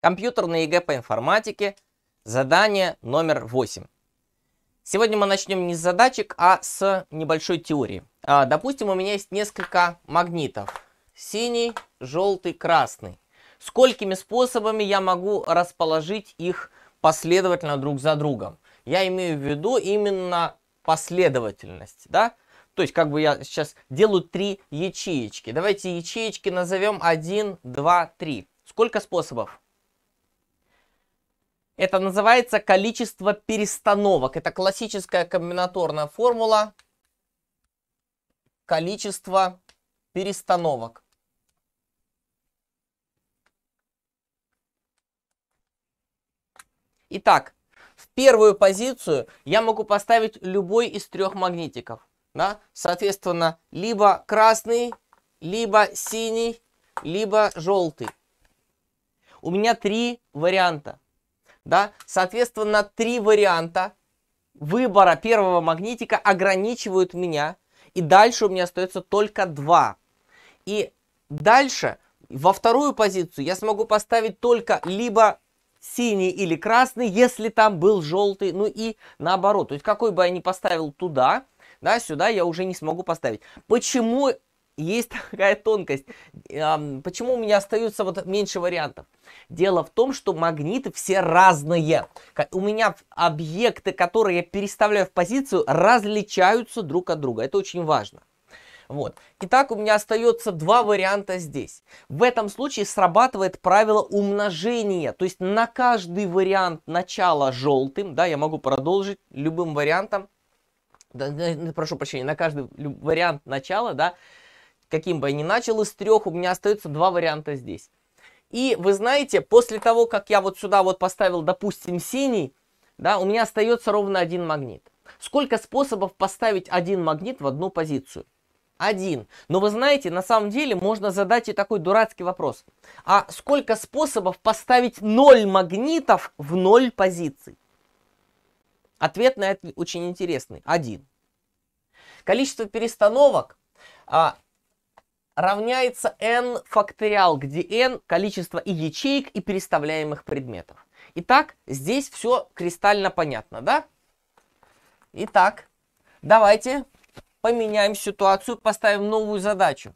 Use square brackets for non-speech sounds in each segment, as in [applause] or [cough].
Компьютерное ЕГЭ по информатике. Задание номер 8. Сегодня мы начнем не с задачек, а с небольшой теории. А, допустим, у меня есть несколько магнитов. Синий, желтый, красный. Сколькими способами я могу расположить их последовательно друг за другом? Я имею в виду именно последовательность, да? То есть, как бы я сейчас делаю три ячеечки. Давайте ячеечки назовем 1, 2, 3. Сколько способов? Это называется количество перестановок. Это классическая комбинаторная формула количество перестановок. Итак, в первую позицию я могу поставить любой из трех магнитиков. Да? Соответственно, либо красный, либо синий, либо желтый. У меня три варианта. Да? Соответственно, три варианта выбора первого магнитика ограничивают меня. И дальше у меня остается только два. И дальше во вторую позицию я смогу поставить только либо синий или красный, если там был желтый, ну и наоборот. То есть какой бы я ни поставил туда, да, сюда я уже не смогу поставить. Почему есть [laughs] такая тонкость. Почему у меня остаются вот меньше вариантов? Дело в том, что магниты все разные. У меня объекты, которые я переставляю в позицию, различаются друг от друга. Это очень важно. Вот. Итак, у меня остается два варианта здесь. В этом случае срабатывает правило умножения. То есть на каждый вариант начала желтым, да, я могу продолжить любым вариантом, да, прошу прощения, на каждый вариант начала, да, каким бы я ни начал из трех, у меня остается два варианта здесь. И вы знаете, после того, как я вот сюда вот поставил, допустим, синий, да, у меня остается ровно один магнит. Сколько способов поставить один магнит в одну позицию? Один. Но вы знаете, на самом деле можно задать и такой дурацкий вопрос. А сколько способов поставить ноль магнитов в ноль позиций? Ответ на это очень интересный. Один. Количество перестановок а, равняется n факториал, где n количество и ячеек, и переставляемых предметов. Итак, здесь все кристально понятно, да? Итак, давайте поменяем ситуацию, поставим новую задачу.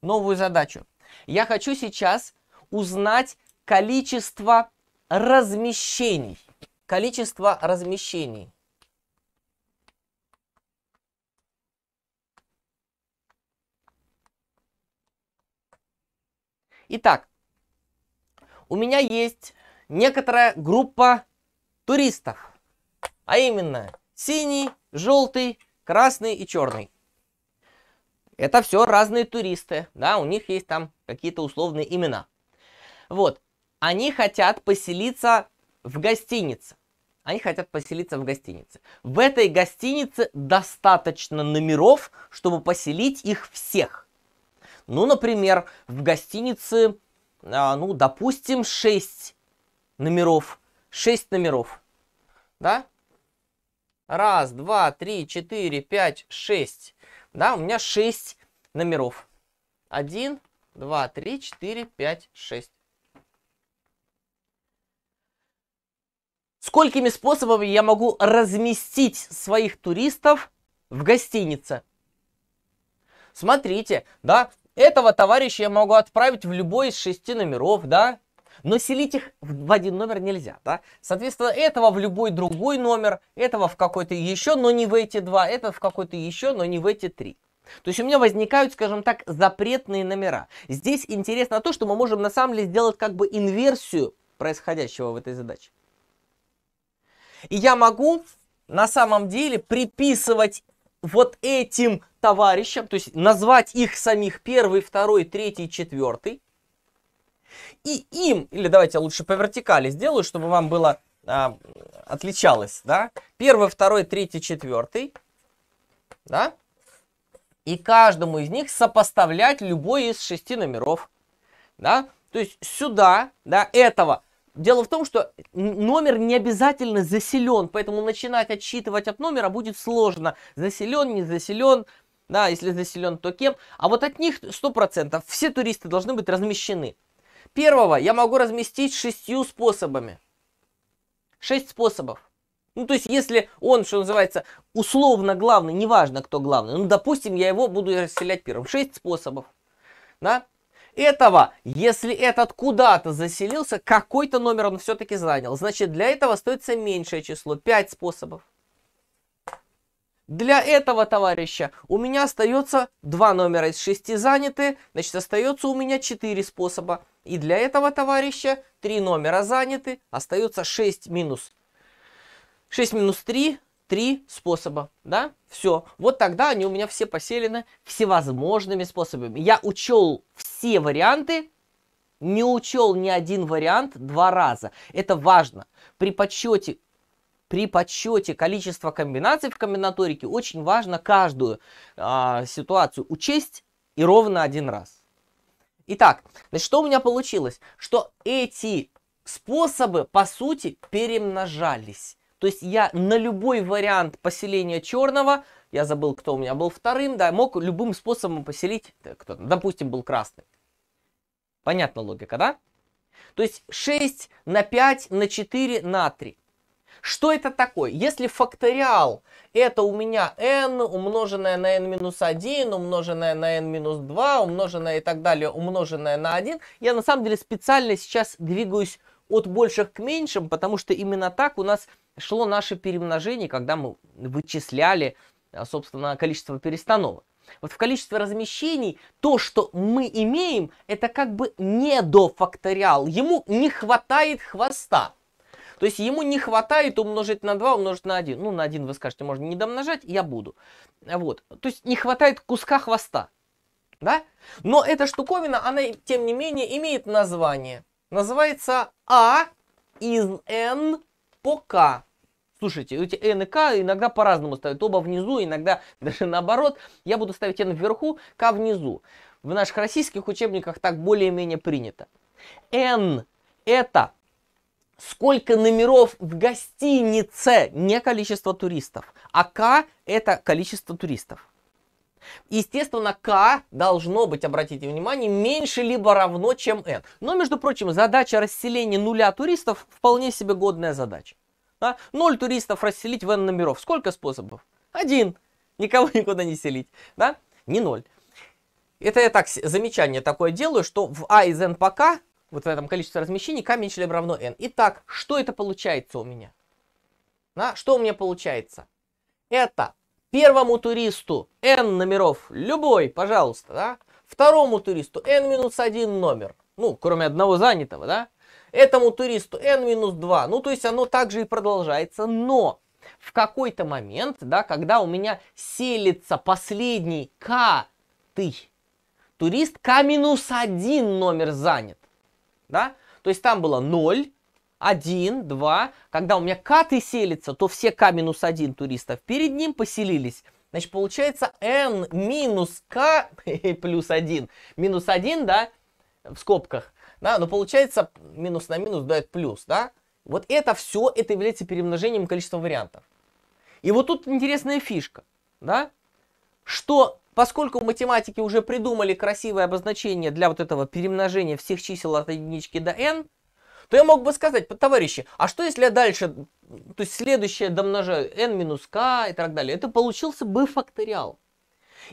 Новую задачу. Я хочу сейчас узнать количество размещений. Количество размещений. Итак, у меня есть некоторая группа туристов, а именно синий, желтый, красный и черный. Это все разные туристы, да, у них есть там какие-то условные имена. Вот, они хотят поселиться в гостинице. Они хотят поселиться в гостинице. В этой гостинице достаточно номеров, чтобы поселить их всех. Ну, например, в гостинице, а, ну, допустим, 6 номеров. 6 номеров. Да? Раз, два, три, четыре, пять, шесть. Да, у меня шесть номеров. Один, два, три, четыре, пять, шесть. Сколькими способами я могу разместить своих туристов в гостинице? Смотрите, да, этого товарища я могу отправить в любой из шести номеров, да? Но селить их в один номер нельзя, да? Соответственно, этого в любой другой номер, этого в какой-то еще, но не в эти два, этого в какой-то еще, но не в эти три. То есть у меня возникают, скажем так, запретные номера. Здесь интересно то, что мы можем на самом деле сделать как бы инверсию происходящего в этой задаче. И я могу на самом деле приписывать вот этим товарищам, то есть назвать их самих первый, второй, третий, четвертый, и им, или давайте я лучше по вертикали сделаю, чтобы вам было а, отличалось, да, первый, второй, третий, четвертый, да, и каждому из них сопоставлять любой из шести номеров, да, то есть сюда, да, этого Дело в том, что номер не обязательно заселен, поэтому начинать отсчитывать от номера будет сложно. Заселен, не заселен, да, если заселен, то кем. А вот от них 100% все туристы должны быть размещены. Первого я могу разместить шестью способами. Шесть способов. Ну, то есть, если он, что называется, условно главный, неважно, кто главный, ну, допустим, я его буду расселять первым. Шесть способов. Да? этого, если этот куда-то заселился, какой-то номер он все-таки занял. Значит, для этого остается меньшее число, 5 способов. Для этого товарища у меня остается 2 номера из 6 заняты, значит остается у меня 4 способа. И для этого товарища 3 номера заняты, остается 6 минус. 6 минус 3, три способа, да, все. Вот тогда они у меня все поселены всевозможными способами. Я учел все варианты, не учел ни один вариант два раза. Это важно. При подсчете при подсчете количества комбинаций в комбинаторике очень важно каждую а, ситуацию учесть и ровно один раз. Итак, значит, что у меня получилось? Что эти способы, по сути, перемножались. То есть я на любой вариант поселения черного, я забыл, кто у меня был вторым, да, мог любым способом поселить, э, кто допустим, был красный. Понятна логика, да? То есть 6 на 5 на 4 на 3. Что это такое? Если факториал это у меня n умноженное на n минус 1, умноженное на n минус 2, умноженное и так далее, умноженное на 1, я на самом деле специально сейчас двигаюсь от больших к меньшим, потому что именно так у нас шло наше перемножение, когда мы вычисляли, а, собственно, количество перестановок. Вот в количестве размещений то, что мы имеем, это как бы недофакториал. Ему не хватает хвоста. То есть ему не хватает умножить на 2, умножить на 1. Ну, на 1 вы скажете, можно не домножать, я буду. Вот. То есть не хватает куска хвоста. Да? Но эта штуковина, она, тем не менее, имеет название. Называется А из N по К. Слушайте, эти n и К иногда по-разному ставят. Оба внизу, иногда [laughs] даже наоборот. Я буду ставить n вверху, К внизу. В наших российских учебниках так более-менее принято. n это сколько номеров в гостинице, не количество туристов. А К это количество туристов. Естественно, k должно быть, обратите внимание, меньше либо равно, чем n. Но, между прочим, задача расселения нуля туристов вполне себе годная задача. Да? 0 туристов расселить в n номеров. Сколько способов? Один. Никого никуда не селить. Да? Не ноль. Это я так замечание такое делаю, что в a а из n по k, вот в этом количестве размещений, k меньше либо равно n. Итак, что это получается у меня? Да? Что у меня получается? Это Первому туристу n номеров, любой, пожалуйста, да? Второму туристу n минус 1 номер, ну, кроме одного занятого, да? Этому туристу n минус 2, ну, то есть оно также и продолжается, но в какой-то момент, да, когда у меня селится последний k ты, турист k минус 1 номер занят, да? То есть там было 0, 1, 2. Когда у меня каты селятся, то все к минус 1 туристов перед ним поселились. Значит, получается n минус к [laughs] плюс 1. Минус 1, да, в скобках. Да, но получается минус на минус дает плюс, да. Вот это все, это является перемножением количества вариантов. И вот тут интересная фишка, да, что поскольку математики уже придумали красивое обозначение для вот этого перемножения всех чисел от единички до n, то я мог бы сказать, товарищи, а что если я дальше, то есть следующее домножаю n минус k и так далее, это получился бы факториал.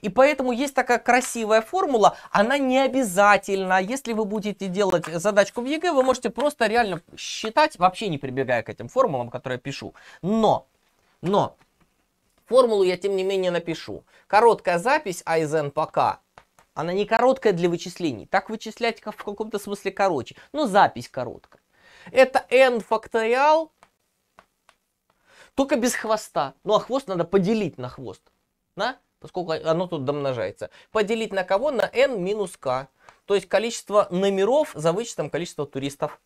И поэтому есть такая красивая формула, она не обязательна. Если вы будете делать задачку в ЕГЭ, вы можете просто реально считать, вообще не прибегая к этим формулам, которые я пишу. Но, но, формулу я тем не менее напишу. Короткая запись а из n k, она не короткая для вычислений. Так вычислять в каком-то смысле короче, но запись короткая. Это n факториал, только без хвоста. Ну а хвост надо поделить на хвост. На? Поскольку оно тут домножается. Поделить на кого? На n минус k. То есть количество номеров за вычетом количества туристов.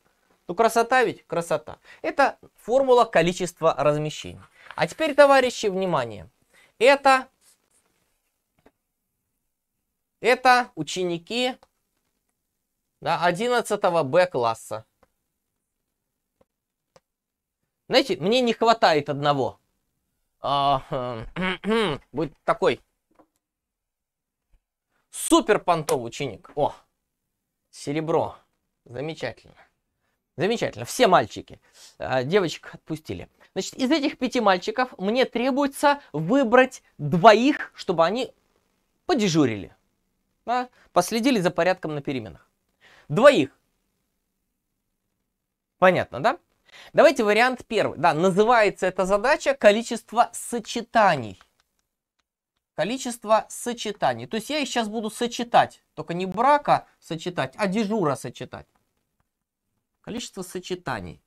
Ну красота ведь? Красота. Это формула количества размещений. А теперь, товарищи, внимание. Это, это ученики да, 11 Б класса. Знаете, мне не хватает одного. А, [clears throat] будет такой. Супер понтов ученик. О, серебро. Замечательно. Замечательно, все мальчики. А, девочек отпустили. Значит, из этих пяти мальчиков мне требуется выбрать двоих, чтобы они подежурили. Да? Последили за порядком на переменах. Двоих. Понятно, да? Давайте вариант первый. Да, называется эта задача количество сочетаний. Количество сочетаний. То есть я их сейчас буду сочетать. Только не брака сочетать, а дежура сочетать. Количество сочетаний.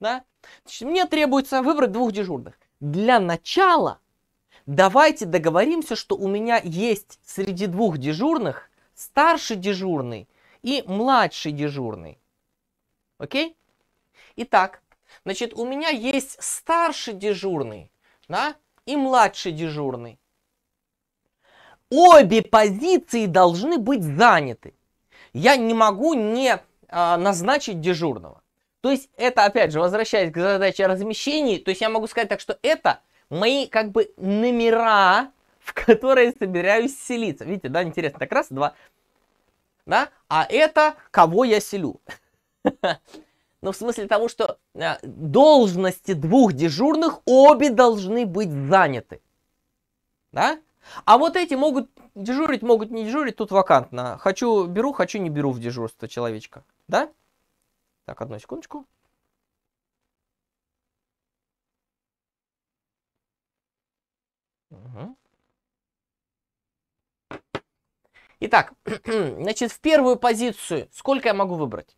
Да? Значит, мне требуется выбрать двух дежурных. Для начала давайте договоримся, что у меня есть среди двух дежурных старший дежурный и младший дежурный. Окей? Итак, значит, у меня есть старший дежурный да, и младший дежурный. Обе позиции должны быть заняты. Я не могу не а, назначить дежурного. То есть это, опять же, возвращаясь к задаче размещений, то есть я могу сказать так, что это мои как бы номера, в которые собираюсь селиться. Видите, да, интересно, так раз, два, да, а это кого я селю. [laughs] но ну, в смысле того, что э, должности двух дежурных обе должны быть заняты. Да? А вот эти могут дежурить, могут не дежурить, тут вакантно. Хочу беру, хочу не беру в дежурство человечка. Да? Так, одну секундочку. Угу. Итак, [clears throat] значит, в первую позицию сколько я могу выбрать?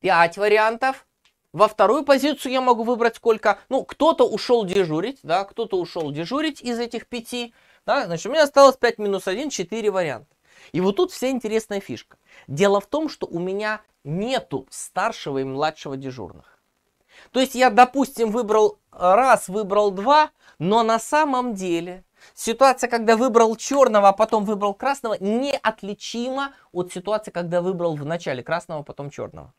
5 вариантов. Во вторую позицию я могу выбрать сколько. Ну, кто-то ушел дежурить, да, кто-то ушел дежурить из этих пяти. Да, значит, у меня осталось 5 минус 1, 4 варианта. И вот тут вся интересная фишка. Дело в том, что у меня нету старшего и младшего дежурных. То есть я, допустим, выбрал раз, выбрал два, но на самом деле ситуация, когда выбрал черного, а потом выбрал красного, неотличима от ситуации, когда выбрал в начале красного, а потом черного.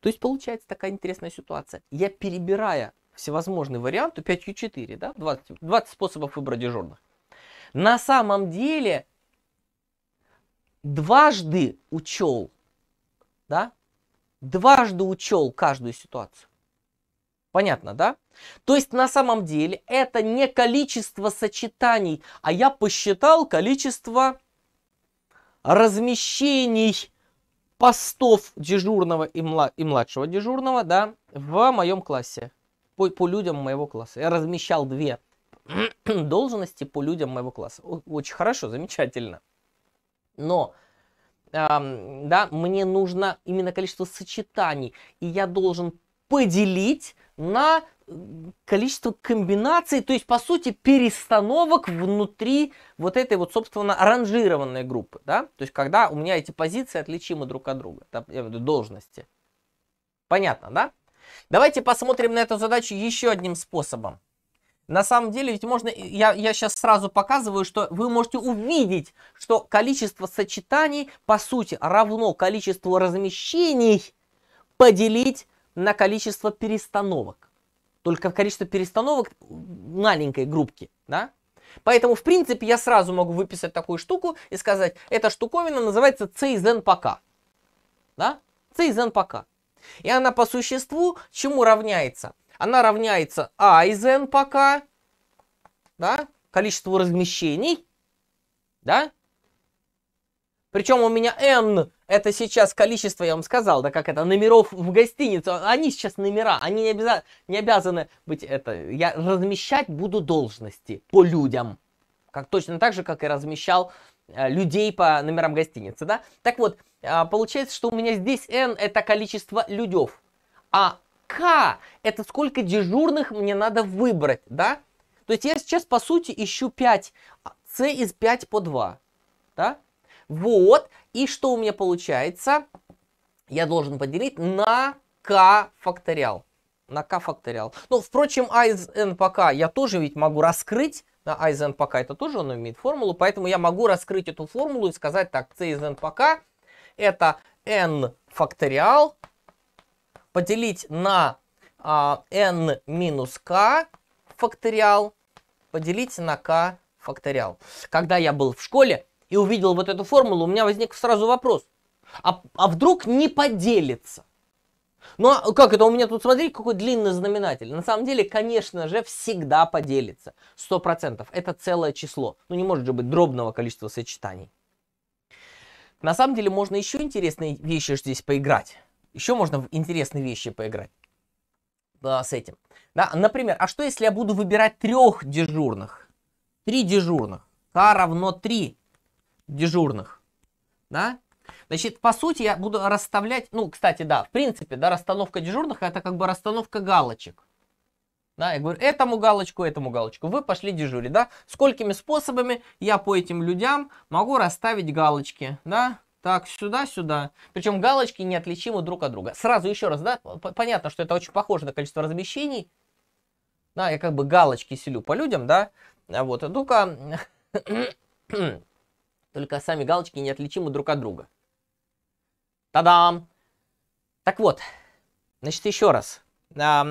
То есть получается такая интересная ситуация. Я перебирая всевозможные варианты, 5 Q4, да, 20, 20 способов выбора дежурных. На самом деле дважды учел, да, дважды учел каждую ситуацию. Понятно, да? То есть на самом деле это не количество сочетаний, а я посчитал количество размещений постов дежурного и, мла- и младшего дежурного, да, в моем классе, по, по людям моего класса. Я размещал две [clears throat] должности по людям моего класса. Очень хорошо, замечательно. Но эм, да, мне нужно именно количество сочетаний, и я должен поделить на количество комбинаций, то есть, по сути, перестановок внутри вот этой вот, собственно, аранжированной группы, да, то есть, когда у меня эти позиции отличимы друг от друга, да? я имею в виду должности. Понятно, да? Давайте посмотрим на эту задачу еще одним способом. На самом деле, ведь можно, я, я сейчас сразу показываю, что вы можете увидеть, что количество сочетаний, по сути, равно количеству размещений поделить на количество перестановок только количество перестановок маленькой группки, да? Поэтому, в принципе, я сразу могу выписать такую штуку и сказать, эта штуковина называется C из n по k. Да? C из n по k. И она по существу чему равняется? Она равняется A а из n по k, да? количеству размещений, да? Причем у меня N, это сейчас количество, я вам сказал, да, как это, номеров в гостинице. Они сейчас номера, они не, обяза... не обязаны быть это. Я размещать буду должности по людям. Как точно так же, как и размещал э, людей по номерам гостиницы, да. Так вот, э, получается, что у меня здесь N это количество людев. А k это сколько дежурных мне надо выбрать, да. То есть я сейчас, по сути, ищу 5. c а, из 5 по 2, да. Вот. И что у меня получается? Я должен поделить на k факториал. На k факториал. Ну, впрочем, a из n пока я тоже ведь могу раскрыть. На a из n пока это тоже он имеет формулу. Поэтому я могу раскрыть эту формулу и сказать так. c из n пока это n факториал поделить на а, n минус k факториал поделить на k факториал. Когда я был в школе, и увидел вот эту формулу, у меня возник сразу вопрос. А, а вдруг не поделится? Ну а как это? У меня тут, смотри, какой длинный знаменатель. На самом деле, конечно же, всегда поделится. сто процентов. Это целое число. Ну не может же быть дробного количества сочетаний. На самом деле, можно еще интересные вещи здесь поиграть. Еще можно в интересные вещи поиграть а, с этим. Да, например, а что если я буду выбирать трех дежурных? Три дежурных. К равно 3 дежурных. Да? Значит, по сути, я буду расставлять, ну, кстати, да, в принципе, да, расстановка дежурных это как бы расстановка галочек. Да, я говорю, этому галочку, этому галочку, вы пошли дежурить, да. Сколькими способами я по этим людям могу расставить галочки, да, так, сюда, сюда. Причем галочки неотличимы друг от друга. Сразу еще раз, да, понятно, что это очень похоже на количество размещений. Да, я как бы галочки селю по людям, да, вот, только а только сами галочки неотличимы друг от друга. Та-дам! Так вот, значит, еще раз. А,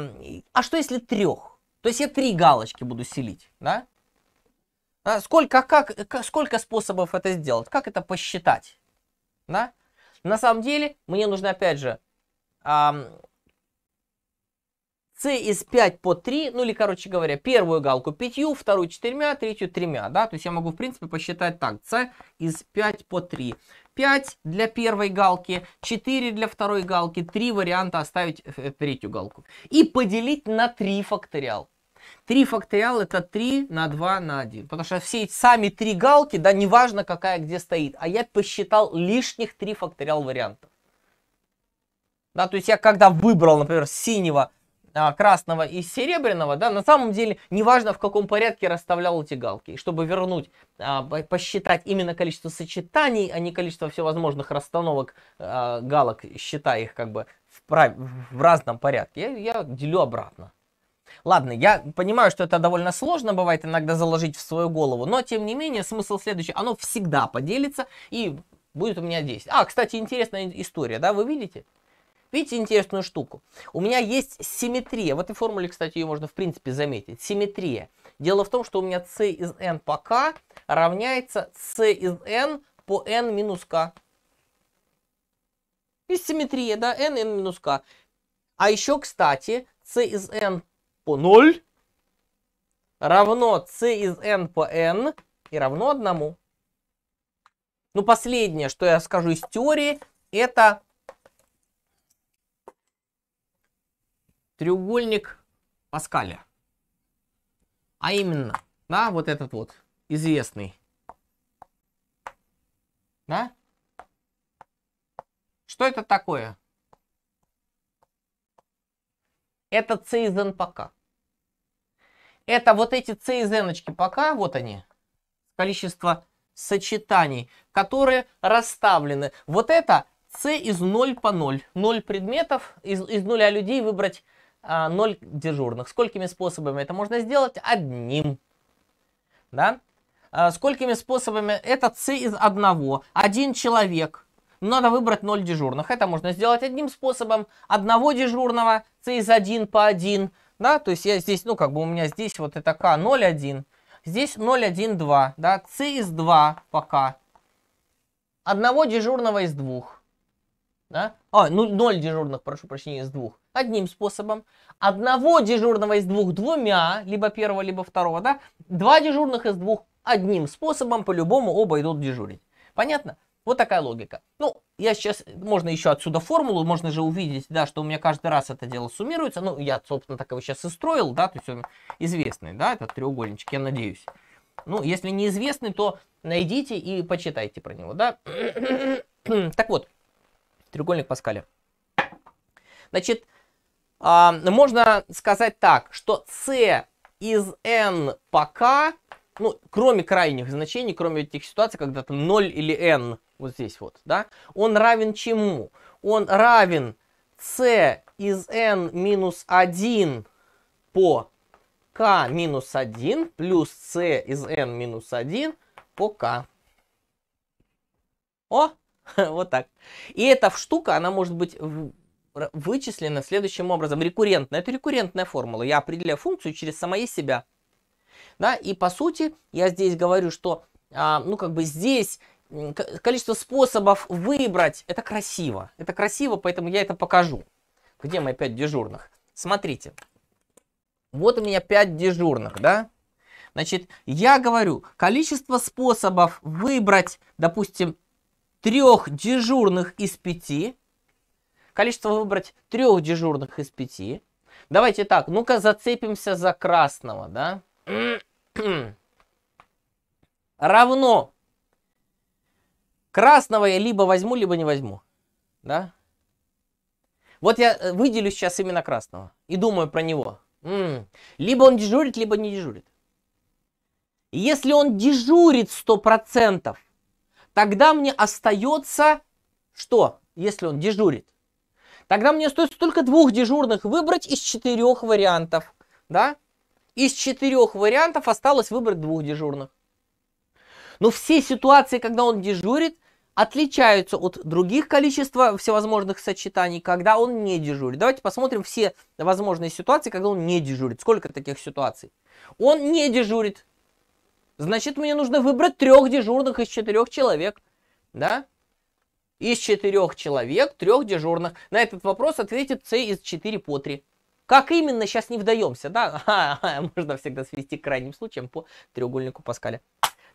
а что если трех? То есть я три галочки буду селить, да? А сколько, а как, сколько способов это сделать? Как это посчитать? Да? На самом деле, мне нужно, опять же, а, C из 5 по 3, ну или, короче говоря, первую галку 5, вторую 4, третью 3, да, то есть я могу, в принципе, посчитать так, C из 5 по 3. 5 для первой галки, 4 для второй галки, 3 варианта оставить э, э, третью галку. И поделить на 3 факториал. 3 факториал это 3 на 2 на 1. Потому что все эти сами три галки, да, неважно какая где стоит. А я посчитал лишних 3 факториал вариантов. Да, то есть я когда выбрал, например, синего а, красного и серебряного, да, на самом деле неважно в каком порядке расставлял эти галки. И чтобы вернуть, а, посчитать именно количество сочетаний, а не количество всевозможных расстановок а, галок, считая их как бы в, прав... в разном порядке, я, я делю обратно. Ладно, я понимаю, что это довольно сложно бывает иногда заложить в свою голову, но тем не менее смысл следующий, оно всегда поделится и будет у меня 10. А, кстати, интересная история, да, вы видите? Видите интересную штуку? У меня есть симметрия. В этой формуле, кстати, ее можно в принципе заметить. Симметрия. Дело в том, что у меня c из n по k равняется c из n по n минус k. И симметрия, да, n, n минус k. А еще, кстати, c из n по 0 равно c из n по n и равно 1. Ну, последнее, что я скажу из теории, это треугольник Паскаля. А именно, да, вот этот вот известный. Да? Что это такое? Это c из n пока. Это вот эти c из n пока, вот они, количество сочетаний, которые расставлены. Вот это c из 0 по 0. 0 предметов, из, из 0 людей выбрать а, ноль дежурных. Сколькими способами это можно сделать? Одним. Да? А, сколькими способами? Это c из одного. Один человек. Надо выбрать ноль дежурных. Это можно сделать одним способом. Одного дежурного c из 1 по 1. Да? То есть я здесь, ну как бы у меня здесь вот это k 0,1. Здесь 0,1,2. Да? c из 2 по k. Одного дежурного из двух. Да? А, ну, 0 дежурных, прошу прощения, из двух одним способом, одного дежурного из двух двумя, либо первого, либо второго, да, два дежурных из двух одним способом, по-любому оба идут дежурить. Понятно? Вот такая логика. Ну, я сейчас, можно еще отсюда формулу, можно же увидеть, да, что у меня каждый раз это дело суммируется. Ну, я, собственно, так его сейчас и строил, да, то есть он известный, да, этот треугольничек, я надеюсь. Ну, если неизвестный, то найдите и почитайте про него, да. [clears throat] так вот, треугольник Паскаля. Значит, а, ну, можно сказать так, что c из n по k, ну, кроме крайних значений, кроме этих ситуаций, когда там 0 или n, вот здесь вот, да, он равен чему? Он равен c из n минус 1 по k минус 1 плюс c из n минус 1 по k. О, [laughs] вот так. И эта штука, она может быть вычислено следующим образом. Рекуррентно. Это рекуррентная формула. Я определяю функцию через самое себя. Да, и по сути, я здесь говорю, что, а, ну, как бы здесь количество способов выбрать, это красиво. Это красиво, поэтому я это покажу. Где мои 5 дежурных? Смотрите. Вот у меня 5 дежурных, да? Значит, я говорю, количество способов выбрать, допустим, трех дежурных из пяти Количество выбрать трех дежурных из пяти. Давайте так, ну-ка зацепимся за красного, да? [clears throat] Равно. Красного я либо возьму, либо не возьму. Да? Вот я э, выделю сейчас именно красного и думаю про него. М-м. Либо он дежурит, либо не дежурит. Если он дежурит 100%, тогда мне остается что, если он дежурит? Тогда мне остается только двух дежурных выбрать из четырех вариантов. Да? Из четырех вариантов осталось выбрать двух дежурных. Но все ситуации, когда он дежурит, отличаются от других количества всевозможных сочетаний, когда он не дежурит. Давайте посмотрим все возможные ситуации, когда он не дежурит. Сколько таких ситуаций? Он не дежурит. Значит, мне нужно выбрать трех дежурных из четырех человек. Да? Из четырех человек, трех дежурных. На этот вопрос ответит С из 4 по 3. Как именно, сейчас не вдаемся, да? [laughs] А, можно всегда свести к крайним случаям по треугольнику Паскаля.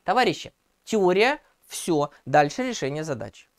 Товарищи, теория, все, дальше решение задачи.